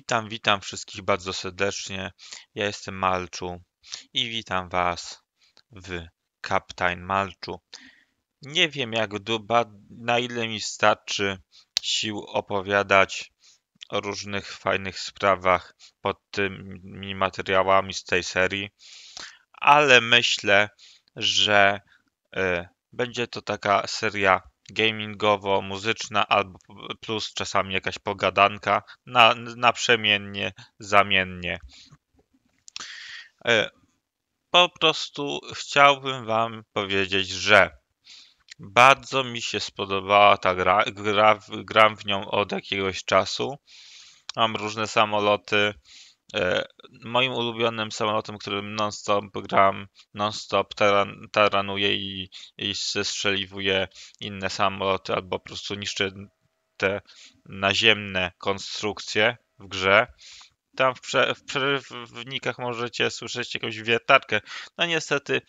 Witam, witam wszystkich bardzo serdecznie. Ja jestem Malczu i witam Was w Captain Malczu. Nie wiem, jak duba, na ile mi starczy sił opowiadać o różnych fajnych sprawach pod tymi materiałami z tej serii, ale myślę, że y, będzie to taka seria gamingowo-muzyczna albo plus czasami jakaś pogadanka, na, naprzemiennie, zamiennie. E, po prostu chciałbym Wam powiedzieć, że bardzo mi się spodobała ta gra. gra gram w nią od jakiegoś czasu. Mam różne samoloty, E, moim ulubionym samolotem, którym non-stop gram, non-stop taran, taranuję i, i zestrzeliwuję inne samoloty albo po prostu niszczę te naziemne konstrukcje w grze. Tam w, prze, w przerywnikach możecie słyszeć jakąś wiertarkę. No niestety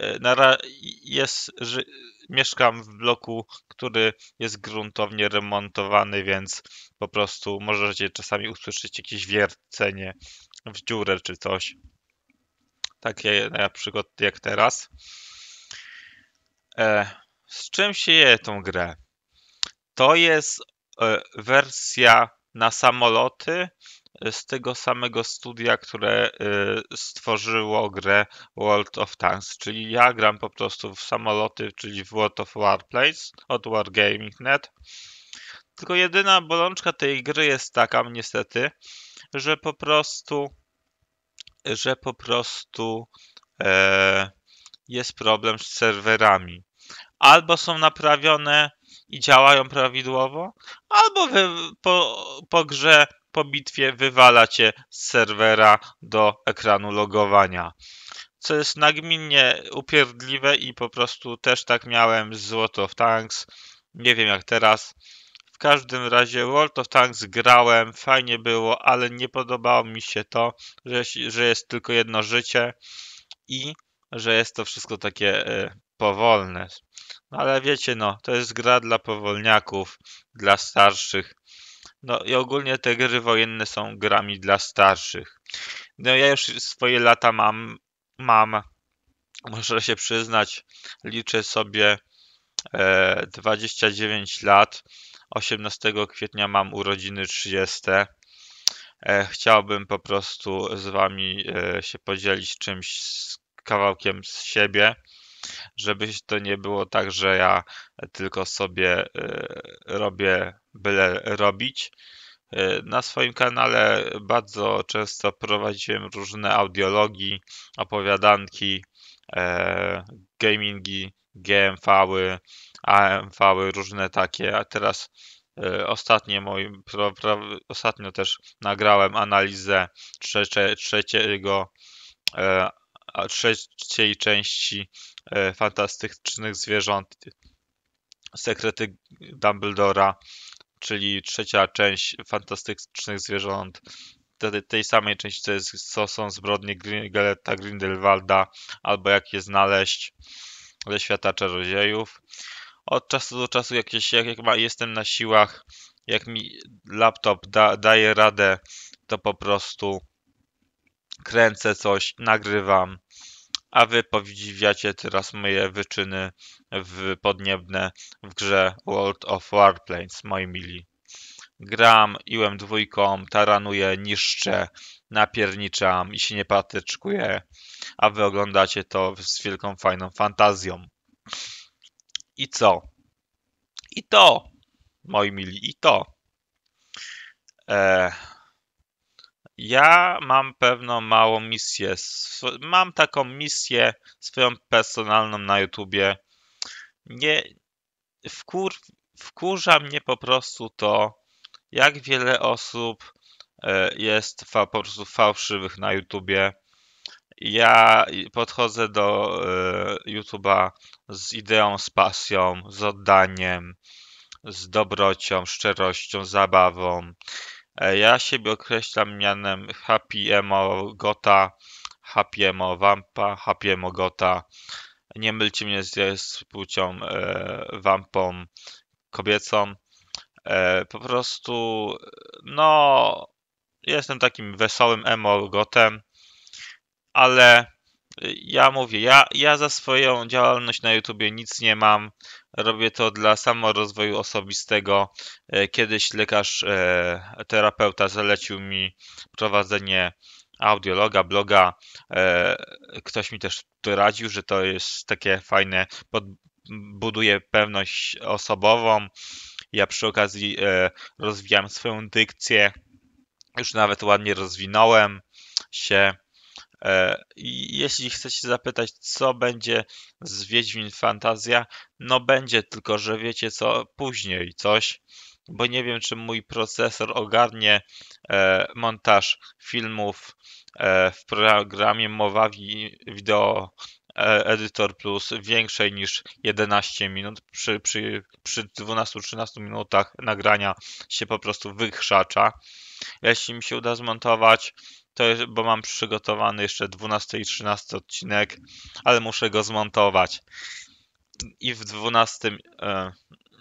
E, na jest, że mieszkam w bloku, który jest gruntownie remontowany, więc po prostu możecie czasami usłyszeć jakieś wiercenie w dziurę czy coś. Takie na przykład jak teraz. E, z czym się je tą grę? To jest e, wersja na samoloty z tego samego studia, które y, stworzyło grę World of Tanks, czyli ja gram po prostu w samoloty, czyli w World of Warplanes od Wargaming.net. Tylko jedyna bolączka tej gry jest taka niestety, że po prostu że po prostu e, jest problem z serwerami. Albo są naprawione i działają prawidłowo, albo wy, po, po grze po bitwie wywala cię z serwera do ekranu logowania. Co jest nagminnie upierdliwe i po prostu też tak miałem z World of Tanks. Nie wiem jak teraz. W każdym razie World of Tanks grałem, fajnie było, ale nie podobało mi się to, że, że jest tylko jedno życie i że jest to wszystko takie y, powolne. No ale wiecie, no, to jest gra dla powolniaków, dla starszych. No i ogólnie te gry wojenne są grami dla starszych. No ja już swoje lata mam, mam, muszę się przyznać, liczę sobie e, 29 lat. 18 kwietnia mam urodziny 30. E, chciałbym po prostu z wami e, się podzielić czymś z kawałkiem z siebie żeby to nie było tak, że ja tylko sobie e, robię byle robić. E, na swoim kanale bardzo często prowadziłem różne audiologii, opowiadanki, e, gamingi, GMV-y, AMV-y, różne takie. A teraz e, ostatnio, moim, ostatnio też nagrałem analizę trzeciego, trzeciej części Fantastycznych Zwierząt sekrety Dumbledora czyli trzecia część Fantastycznych Zwierząt, tej, tej samej części, co, jest, co są zbrodnie Galetta Grindelwalda, albo jak je znaleźć ze świata czarodziejów. Od czasu do czasu, jak, jak, jak ma, jestem na siłach, jak mi laptop da, daje radę, to po prostu kręcę coś, nagrywam a wy podziwiacie teraz moje wyczyny w podniebne w grze World of Warplanes, moi mili. Gram iłem dwójką, taranuję, niszczę, napierniczam i się nie patyczkuję, a wy oglądacie to z wielką fajną fantazją. I co? I to, moi mili, i to. Eee ja mam pewną małą misję. Mam taką misję swoją personalną na YouTubie. Nie, wkur, wkurza mnie po prostu to, jak wiele osób e, jest fa, po prostu fałszywych na YouTubie. Ja podchodzę do e, YouTube'a z ideą, z pasją, z oddaniem, z dobrocią, szczerością, zabawą. E, ja siebie określam mianem Happy Emo Gota, Happy Emo Vampa, Happy Emo Gota. Nie mylcie mnie z, z płcią e, kobiecą. E, po prostu, no, jestem takim wesołym Emo Gotem, ale ja mówię, ja, ja za swoją działalność na YouTubie nic nie mam. Robię to dla samorozwoju osobistego. E, kiedyś lekarz, e, terapeuta zalecił mi prowadzenie audiologa, bloga. E, ktoś mi też doradził, że to jest takie fajne, buduje pewność osobową. Ja przy okazji rozwijam swoją dykcję. Już nawet ładnie rozwinąłem się E, I jeśli chcecie zapytać, co będzie z Wiedźmin Fantazja, no będzie, tylko że wiecie co, później coś, bo nie wiem, czy mój procesor ogarnie e, montaż filmów e, w programie Mowawi Video Editor Plus większej niż 11 minut. Przy, przy, przy 12-13 minutach nagrania się po prostu wychrzacza. Jeśli mi się uda zmontować to bo mam przygotowany jeszcze 12 i 13 odcinek, ale muszę go zmontować. I w 12, e,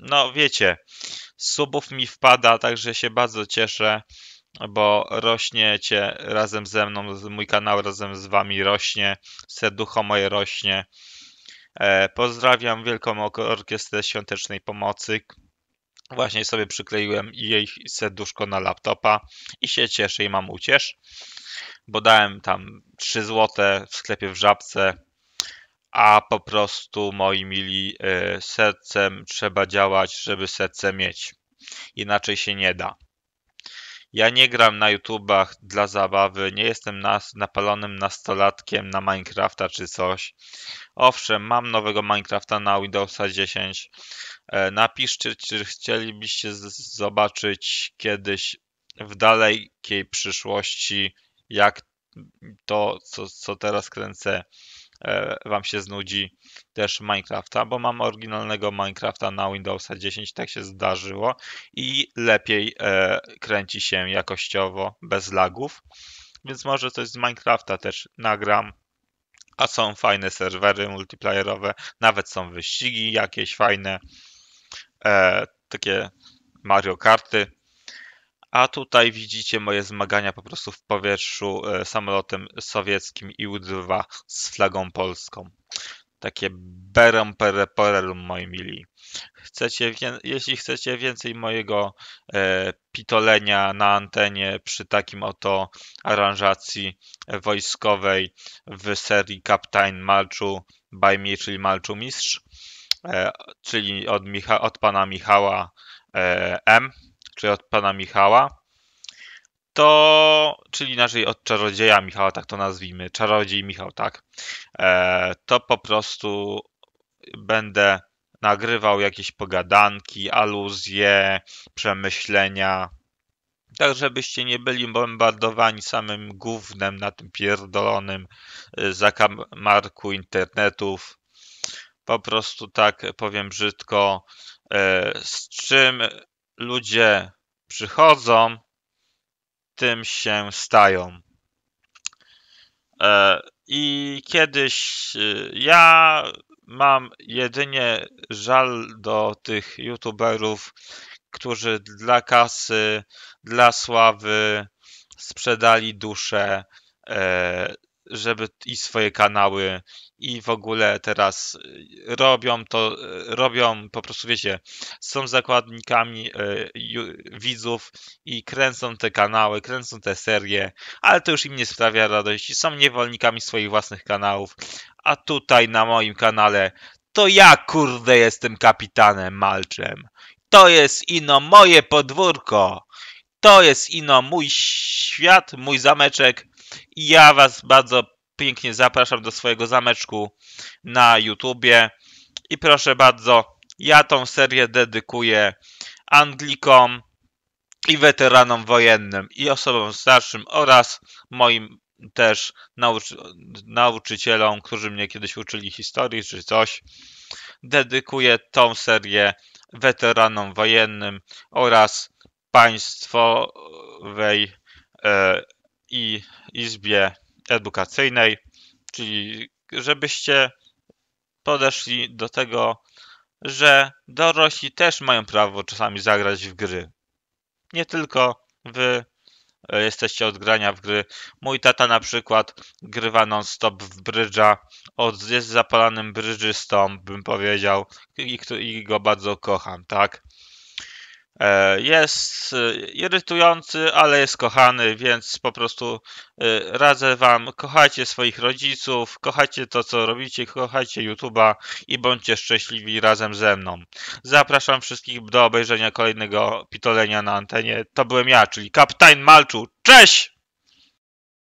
no wiecie, subów mi wpada, także się bardzo cieszę, bo rośniecie razem ze mną, mój kanał razem z wami rośnie, serducho moje rośnie. E, pozdrawiam Wielką Orkiestrę Świątecznej Pomocy. Właśnie sobie przykleiłem jej serduszko na laptopa i się cieszę i mam uciesz bo dałem tam 3 złote w sklepie w Żabce, a po prostu, moi mili, y, sercem trzeba działać, żeby serce mieć. Inaczej się nie da. Ja nie gram na YouTubach dla zabawy, nie jestem nas, napalonym nastolatkiem na Minecrafta czy coś. Owszem, mam nowego Minecrafta na Windowsa 10. E, napiszcie, czy chcielibyście zobaczyć kiedyś w dalekiej przyszłości jak to, co, co teraz kręcę, e, Wam się znudzi też Minecrafta, bo mam oryginalnego Minecrafta na Windowsa 10, tak się zdarzyło i lepiej e, kręci się jakościowo, bez lagów, więc może coś z Minecrafta też nagram. A są fajne serwery multiplayerowe, nawet są wyścigi jakieś fajne, e, takie Mario Karty a tutaj widzicie moje zmagania po prostu w powietrzu e, samolotem sowieckim IU-2 z flagą polską. Takie berom perreperelum moi mili. Chcecie, jeśli chcecie więcej mojego e, pitolenia na antenie przy takim oto aranżacji wojskowej w serii Captain Malczu by me, czyli Marchu Mistrz, e, czyli od, Micha od pana Michała e, M, czy od pana Michała, to, czyli naszej od czarodzieja Michała, tak to nazwijmy, czarodziej Michał, tak, e, to po prostu będę nagrywał jakieś pogadanki, aluzje, przemyślenia, tak żebyście nie byli bombardowani samym głównym na tym pierdolonym y, zakamarku internetów. Po prostu tak powiem brzydko, e, z czym ludzie przychodzą, tym się stają. E, I kiedyś e, ja mam jedynie żal do tych youtuberów, którzy dla kasy, dla sławy sprzedali duszę e, żeby i swoje kanały i w ogóle teraz y, robią to, y, robią po prostu, wiecie, są zakładnikami y, widzów i kręcą te kanały, kręcą te serie, ale to już im nie sprawia radości, są niewolnikami swoich własnych kanałów, a tutaj na moim kanale to ja kurde jestem kapitanem Malczem. To jest ino moje podwórko. To jest ino mój świat, mój zameczek, i ja Was bardzo pięknie zapraszam do swojego zameczku na YouTubie. I proszę bardzo, ja tą serię dedykuję Anglikom i weteranom wojennym i osobom starszym oraz moim też nauczy nauczycielom, którzy mnie kiedyś uczyli historii czy coś. Dedykuję tą serię weteranom wojennym oraz państwowej e, i Izbie Edukacyjnej, czyli żebyście podeszli do tego, że dorośli też mają prawo czasami zagrać w gry. Nie tylko wy e, jesteście od grania w gry. Mój tata na przykład grywa non-stop w brydża, jest zapalanym brydżystą, bym powiedział, i, i go bardzo kocham, tak? E, jest e, irytujący, ale jest kochany, więc po prostu e, radzę Wam, kochajcie swoich rodziców, kochajcie to, co robicie, kochajcie YouTube'a i bądźcie szczęśliwi razem ze mną. Zapraszam wszystkich do obejrzenia kolejnego pitolenia na antenie. To byłem ja, czyli Kapitan Malczu. Cześć!